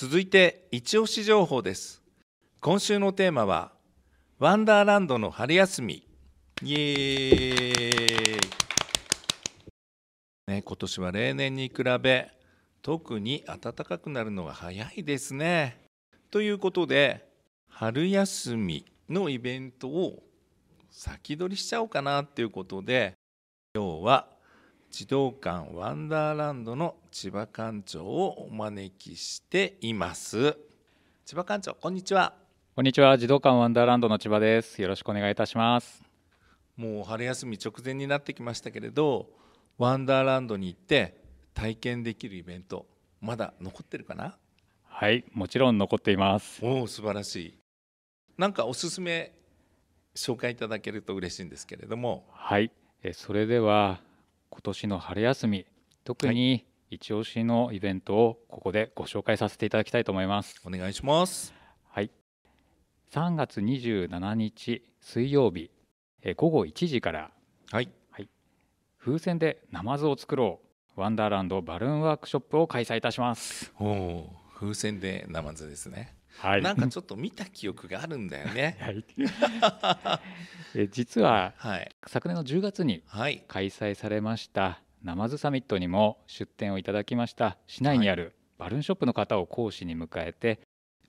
続いて一押し情報です今週のテーマはワンダーランドの春休みイエーイ、ね、今年は例年に比べ特に暖かくなるのが早いですねということで春休みのイベントを先取りしちゃおうかなっていうことで今日は児童館ワンダーランドの千葉館長をお招きしています千葉館長こんにちはこんにちは児童館ワンダーランドの千葉ですよろしくお願いいたしますもう春休み直前になってきましたけれどワンダーランドに行って体験できるイベントまだ残ってるかなはいもちろん残っていますおお素晴らしいなんかおすすめ紹介いただけると嬉しいんですけれどもはいえそれでは今年の春休み特に一押しのイベントをここでご紹介させていただきたいと思います。お願いします。はい。3月27日水曜日え午後1時から、はい、はい、風船でナマズを作ろうワンダーランドバルーンワークショップを開催いたします。おお、風船でナマズですね。はい、なんかちょっと見た記憶があるんだよね。はい、え実は、はい、昨年の10月に開催されましたナマズサミットにも出展をいただきました市内にあるバルーンショップの方を講師に迎えて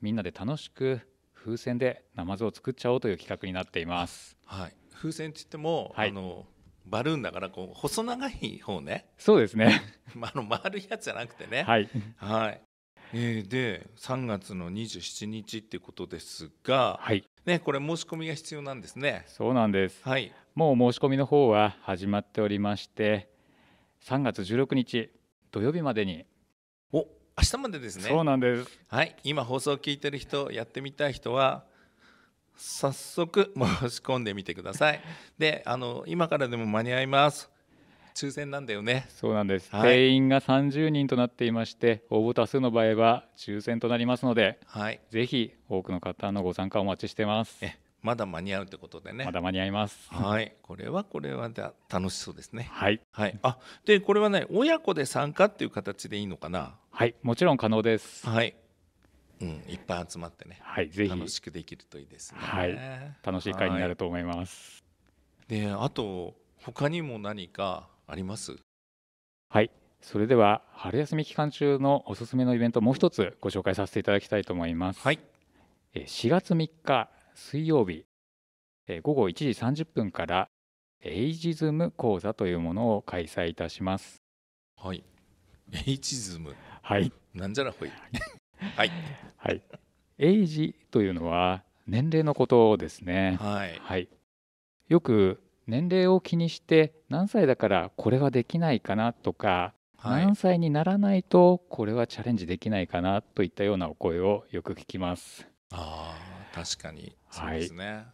みんなで楽しく風船でナマズを作っちゃおうという企画になっています。はい、風船って言っても、あのバルーンだからこう細長い方ねそうですね、まあ、あの丸いやつじゃなくてねはい、はい、えー、で3月の27日ってことですが、はいね、これ申し込みが必要なんですね。そうなんです、はい、もう申し込みの方は始まっておりまして3月16日土曜日までにお明日までですねそうなんです、はい、今放送を聞いてる人やってみたい人は早速申し込んでみてください。であの今からでも間に合います。抽選なんだよねそうなんです、はい、定員が三十人となっていまして応募多数の場合は抽選となりますので、はい、ぜひ多くの方のご参加お待ちしてますえ、まだ間に合うってことでねまだ間に合いますはいこれはこれは楽しそうですねはい、はい、あでこれはね親子で参加っていう形でいいのかなはいもちろん可能ですはいうん、いっぱい集まってね、はい、ぜひ楽しくできるといいですね、はい、楽しい会になると思います、であと他にも何かありますはいそれでは春休み期間中のおすすめのイベントもう一つご紹介させていただきたいと思います、はい、4月3日水曜日午後1時30分からエイジズム講座というものを開催いたしますはいエイジズムはいなんじゃらほい はい、はい、エイジというのは年齢のことですねはい、はい、よく年齢を気にして何歳だからこれはできないかなとか、はい、何歳にならないとこれはチャレンジできないかなといったようなお声をよく聞きます。あ確かにそうですね、はい、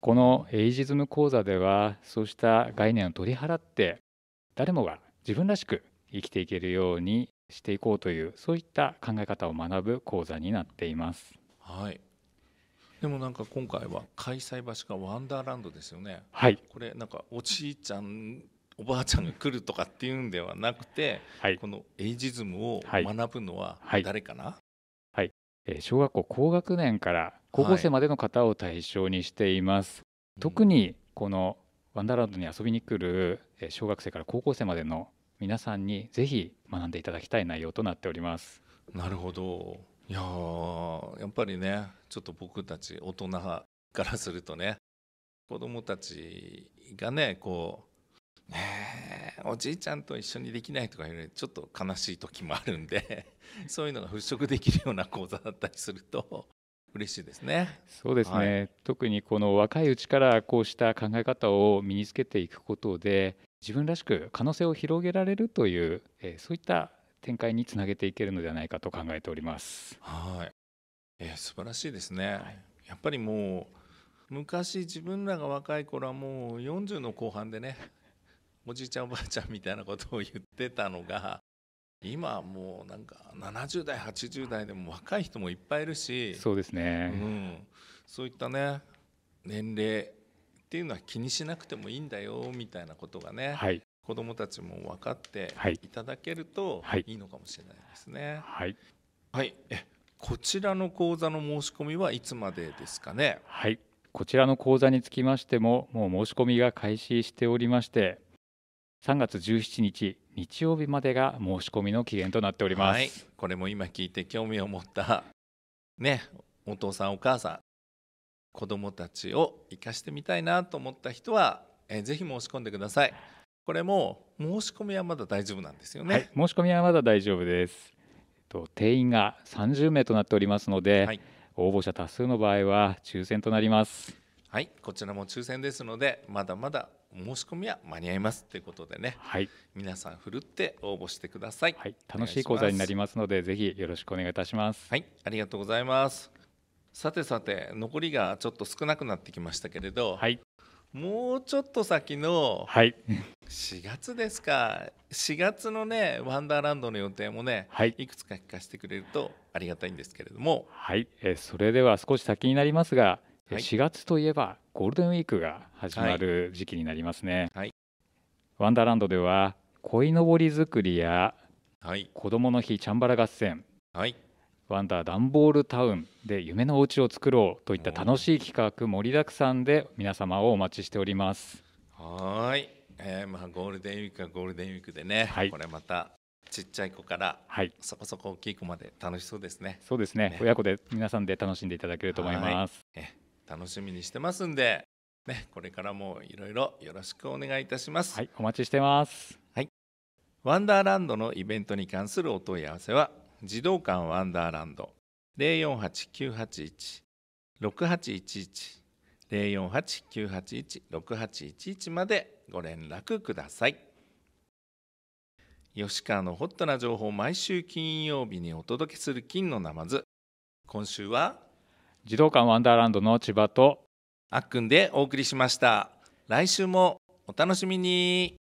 このエイジズム講座ではそうした概念を取り払って誰もが自分らしく生きていけるようにしていこうというそういった考え方を学ぶ講座になっています。はいでもなんか今回は開催場所がワンダーランドですよね。はい、これなんかおじいちゃんおばあちゃんが来るとかっていうんではなくて、はい、このエイジズムを学ぶのは誰かな、はいはい、えー、小学校高学年から高校生までの方を対象にしています。特にこのワンダーランドに遊びに来る小学生から高校生までの皆さんにぜひ学んでいただきたい内容となっております。なるほどいややっぱりねちょっと僕たち大人からするとね子供たちがねこうねおじいちゃんと一緒にできないとかいうのにちょっと悲しい時もあるんで そういうのが払拭できるような講座だったりすると嬉しいですね。そうですね、はい、特にこの若いうちからこうした考え方を身につけていくことで自分らしく可能性を広げられるという、えー、そういった展開につなげていけるのではないかと考えております。はいえー、素晴らしいですね、はい、やっぱりもう昔自分らが若い頃はもう40の後半でね おじいちゃんおばあちゃんみたいなことを言ってたのが今もうなんか70代80代でも若い人もいっぱいいるしそうですね、うん、そういったね年齢っていうのは気にしなくてもいいんだよみたいなことがね、はい、子どもたちも分かっていただけるといいのかもしれないですね。はい、はい、こちらの講座の申し込みはいつまでですかね。はい、こちらの講座につきましても、もう申し込みが開始しておりまして、3月17日日曜日までが申し込みの期限となっております。はい、これも今聞いて興味を持ったね、お父さんお母さん、子供もたちを生かしてみたいなと思った人は、えぜひ申し込んでください。これも申し込みはまだ大丈夫なんですよね、はい、申し込みはまだ大丈夫です。と定員が30名となっておりますので、はい、応募者多数の場合は抽選となります。はい、こちらも抽選ですので、まだまだ申し込みは間に合いますということでね、はい、皆さんふるって応募してください。はい、楽しい講座になりますので、ぜひよろしくお願いいたします。はい、ありがとうございます。さてさて残りがちょっと少なくなってきましたけれど、はい、もうちょっと先の4月ですか4月のねワンダーランドの予定もね、はい、いくつか聞かせてくれるとありがたいんですけれどもはい、えそれでは少し先になりますが、はい、4月といえばゴールデンウィークが始まる時期になりますね、はい、ワンダーランドではこいのぼり作りや、はい、子どもの日チャンバラ合戦、はい、ワンダーダンボールタウンで夢のお家を作ろうといった楽しい企画盛りだくさんで皆様をお待ちしております。はい、えー、まあゴールデンウィークはゴールデンウィークでね、はい、これまたちっちゃい子から、はい、そこそこ大きい子まで楽しそうですね。そうですね。ね親子で皆さんで楽しんでいただけると思います。え楽しみにしてますんで、ねこれからもいろいろよろしくお願いいたします。はい、お待ちしてます。はい。ワンダーランドのイベントに関するお問い合わせは児童館ワンダーランド0489816811 0489816811までご連絡ください吉川のホットな情報を毎週金曜日にお届けする金のナマズ今週は児童館ワンダーランドの千葉とあっくんでお送りしました来週もお楽しみに